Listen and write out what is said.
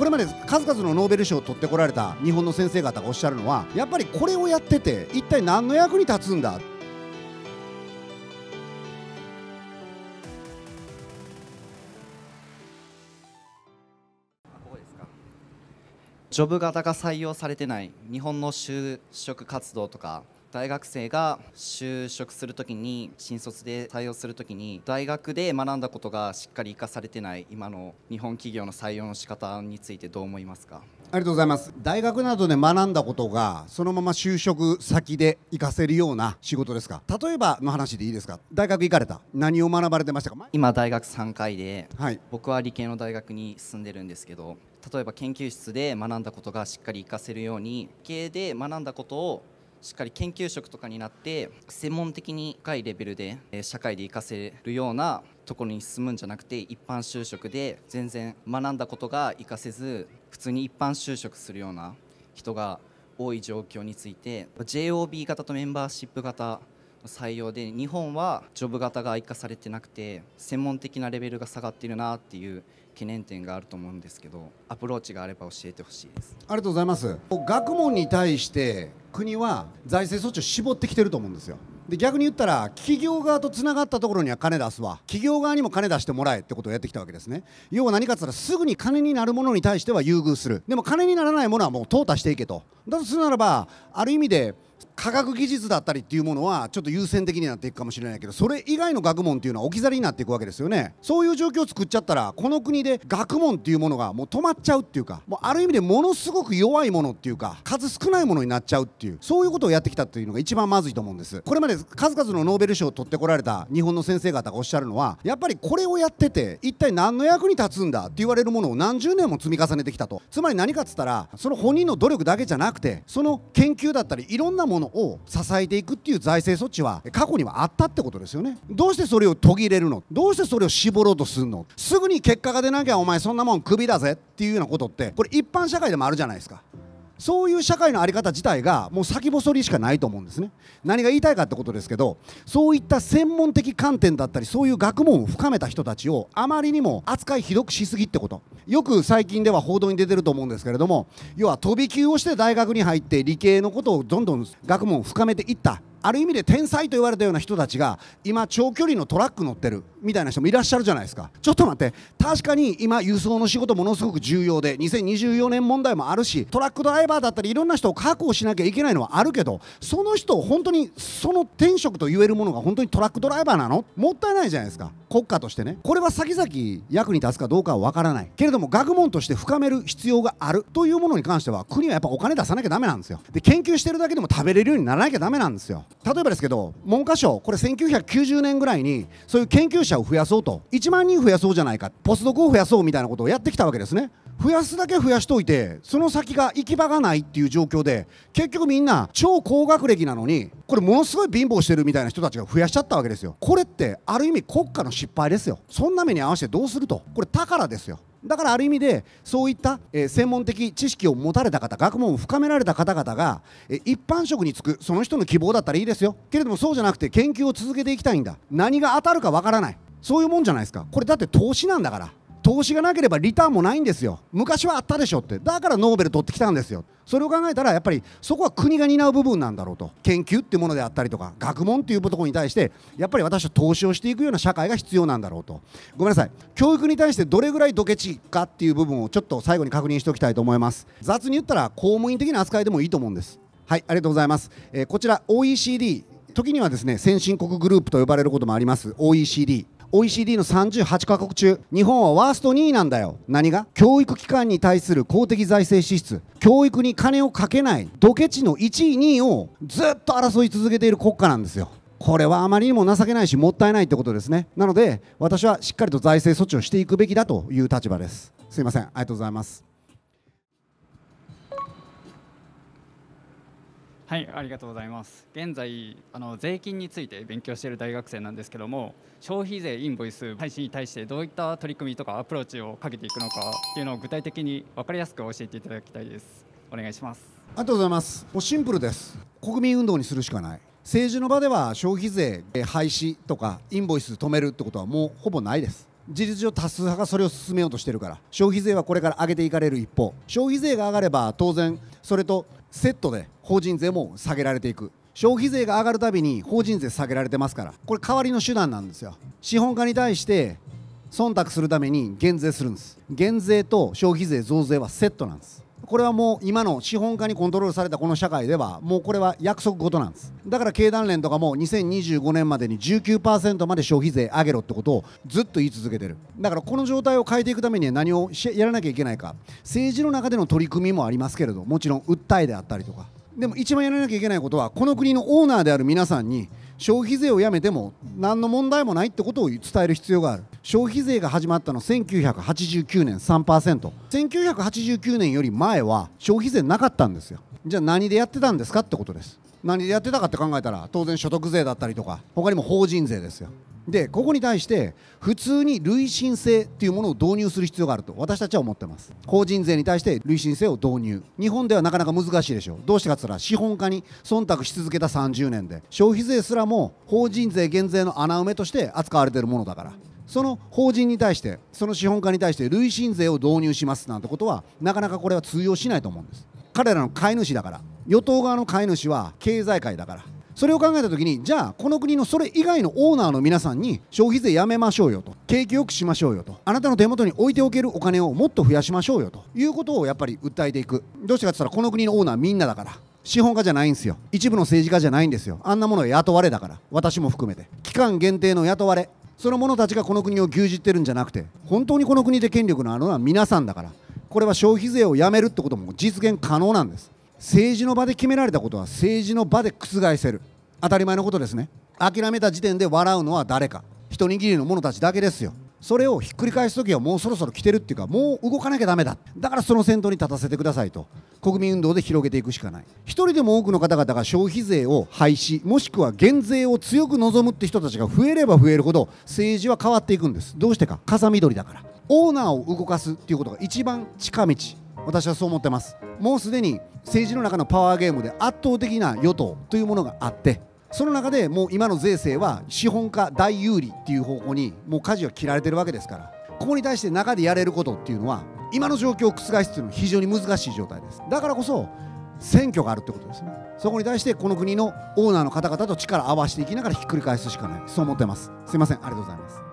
これまで数々のノーベル賞を取ってこられた日本の先生方がおっしゃるのはやっぱりこれをやってて一体何の役に立つんだジョブ型が採用されてない日本の就職活動とか大学生が就職するときに新卒で採用するときに大学で学んだことがしっかり生かされてない今の日本企業の採用の仕方についてどう思いますかありがとうございます大学などで学んだことがそのまま就職先で生かせるような仕事ですか例えばの話でいいですか大学行かれた何を学ばれてましたか今大学3回で、はい、僕は理系の大学に進んでるんですけど例えば研究室で学んだことがしっかり活かせるように理系で学んだことをしっかり研究職とかになって専門的に深いレベルで社会で活かせるようなところに進むんじゃなくて一般就職で全然学んだことが活かせず普通に一般就職するような人が多い状況について JOB 型とメンバーシップ型採用で日本はジョブ型が生かされてなくて専門的なレベルが下がってるなっていう懸念点があると思うんですけどアプローチがあれば教えてほしいですありがとうございます学問に対して国は財政措置を絞ってきてると思うんですよで逆に言ったら企業側とつながったところには金出すわ企業側にも金出してもらえってことをやってきたわけですね要は何かっつったらすぐに金になるものに対しては優遇するでも金にならないものはもう淘汰していけとだとするならばある意味で科学技術だったりっていうものはちょっと優先的になっていくかもしれないけどそれ以外の学問っていうのは置き去りになっていくわけですよねそういう状況を作っちゃったらこの国で学問っていうものがもう止まっちゃうっていうかもうある意味でものすごく弱いものっていうか数少ないものになっちゃうっていうそういうことをやってきたっていうのが一番まずいと思うんですこれまで数々のノーベル賞を取ってこられた日本の先生方がおっしゃるのはやっぱりこれをやってて一体何の役に立つんだって言われるものを何十年も積み重ねてきたとつまり何かっつったらその本人の努力だけじゃなくてその研究だったりいろんなものを支えていくっていう財政措置は過去にはあったってことですよねどうしてそれを途切れるのどうしてそれを絞ろうとするのすぐに結果が出なきゃお前そんなもんクビだぜっていうようなことってこれ一般社会でもあるじゃないですかそういう社会の在り方自体がもう先細りしかないと思うんですね何が言いたいかってことですけどそういった専門的観点だったりそういう学問を深めた人たちをあまりにも扱いひどくしすぎってことよく最近では報道に出てると思うんですけれども要は飛び級をして大学に入って理系のことをどんどん学問を深めていったある意味で天才と言われたような人たちが今長距離のトラック乗ってるみたいな人もいらっしゃるじゃないですかちょっと待って確かに今輸送の仕事ものすごく重要で2024年問題もあるしトラックドライバーだったりいろんな人を確保しなきゃいけないのはあるけどその人を本当にその天職と言えるものが本当にトラックドライバーなのもったいないじゃないですか国家としてねこれは先々役に立つかどうかは分からないけれども学問として深める必要があるというものに関しては国はやっぱお金出さなきゃダメなんですよで研究してるだけでも食べれるようにならなきゃダメなんですよ例えばですけど文科省これ1990年ぐらいにそういう研究者を増やそうと1万人増やそうじゃないかポスドクを増やそうみたいなことをやってきたわけですね増やすだけ増やしておいてその先が行き場がないっていう状況で結局みんな超高学歴なのにこれものすごい貧乏してるみたいな人たちが増やしちゃったわけですよこれってある意味国家の失敗ですよそんな目に合わせてどうするとこれ宝ですよだからある意味でそういった、え専門的知識を持たれた方学問を深められた方々が、え一般職に就くその人の希望だったらいいですよけれどもそうじゃなくて研究を続けていきたいんだ何が当たるかわからないそういうもんじゃないですかこれだって投資なんだから投資がなければリターンもないんですよ昔はあったでしょってだからノーベル取ってきたんですよそれを考えたらやっぱりそこは国が担う部分なんだろうと研究っていうものであったりとか学問っていうところに対してやっぱり私は投資をしていくような社会が必要なんだろうとごめんなさい教育に対してどれぐらいドケチかっていう部分をちょっと最後に確認しておきたいと思います雑に言ったら公務員的な扱いでもいいと思うんですはいありがとうございます、えー、こちら OECD 時にはですね先進国グループと呼ばれることもあります OECD OECD の38カ国中日本はワースト2位なんだよ何が教育機関に対する公的財政支出教育に金をかけないドケチの1位2位をずっと争い続けている国家なんですよこれはあまりにも情けないしもったいないってことですねなので私はしっかりと財政措置をしていくべきだという立場ですすいませんありがとうございますはい、ありがとうございます。現在、あの税金について勉強している大学生なんですけども、消費税インボイス配信に対してどういった取り組みとかアプローチをかけていくのかっていうのを具体的に分かりやすく教えていただきたいです。お願いします。ありがとうございます。もうシンプルです。国民運動にするしかない。政治の場では消費税廃止とかインボイス止めるってことはもうほぼないです。事実上多数派がそれを進めようとしてるから消費税はこれから上げていかれる一方消費税が上がれば当然それとセットで法人税も下げられていく消費税が上がるたびに法人税下げられてますからこれ代わりの手段なんですよ資本家に対して忖度するために減税するんです減税と消費税増税はセットなんですこれはもう今の資本家にコントロールされたこの社会ではもうこれは約束事なんですだから経団連とかも2025年までに19%まで消費税上げろってことをずっと言い続けてるだからこの状態を変えていくためには何をやらなきゃいけないか政治の中での取り組みもありますけれどもちろん訴えであったりとかでも一番やらなきゃいけないことはこの国のオーナーである皆さんに消費税をやめても何の問題もないってことを伝える必要がある消費税が始まったの1989年 3%1989 年より前は消費税なかったんですよじゃあ何でやってたんですかってことです何でやってたかって考えたら当然所得税だったりとか他にも法人税ですよでここに対して普通に累進性っていうものを導入する必要があると私たちは思ってます法人税に対して累進性を導入日本ではなかなか難しいでしょうどうしてかっつったら資本家に忖度し続けた30年で消費税すらも法人税減税の穴埋めとして扱われてるものだからその法人に対してその資本家に対して累進税を導入しますなんてことはなかなかこれは通用しないと思うんです彼らの飼い主だから与党側の飼い主は経済界だからそれを考えた時にじゃあこの国のそれ以外のオーナーの皆さんに消費税やめましょうよと景気よくしましょうよとあなたの手元に置いておけるお金をもっと増やしましょうよということをやっぱり訴えていくどうしてかって言ったらこの国のオーナーみんなだから資本家じゃないんですよ一部の政治家じゃないんですよあんなものは雇われだから私も含めて期間限定の雇われその者たちがこの国を牛耳ってるんじゃなくて本当にこの国で権力のあるのは皆さんだからこれは消費税をやめるってことも実現可能なんです政治の場で決められたことは政治の場で覆せる当たり前のことですね諦めた時点で笑うのは誰か一握りの者たちだけですよそれをひっくり返すときはもうそろそろ来てるっていうかもう動かなきゃだめだだからその先頭に立たせてくださいと国民運動で広げていくしかない一人でも多くの方々が消費税を廃止もしくは減税を強く望むって人たちが増えれば増えるほど政治は変わっていくんですどうしてか風緑だからオーナーを動かすっていうことが一番近道私はそう思ってますもうすでに政治の中のパワーゲームで圧倒的な与党というものがあってその中でもう今の税制は資本家大有利っていう方向にもう舵は切られてるわけですからここに対して中でやれることっていうのは今の状況を覆すっていうのは非常に難しい状態ですだからこそ選挙があるってことですねそこに対してこの国のオーナーの方々と力を合わせていきながらひっくり返すしかないそう思ってますすいませんありがとうございます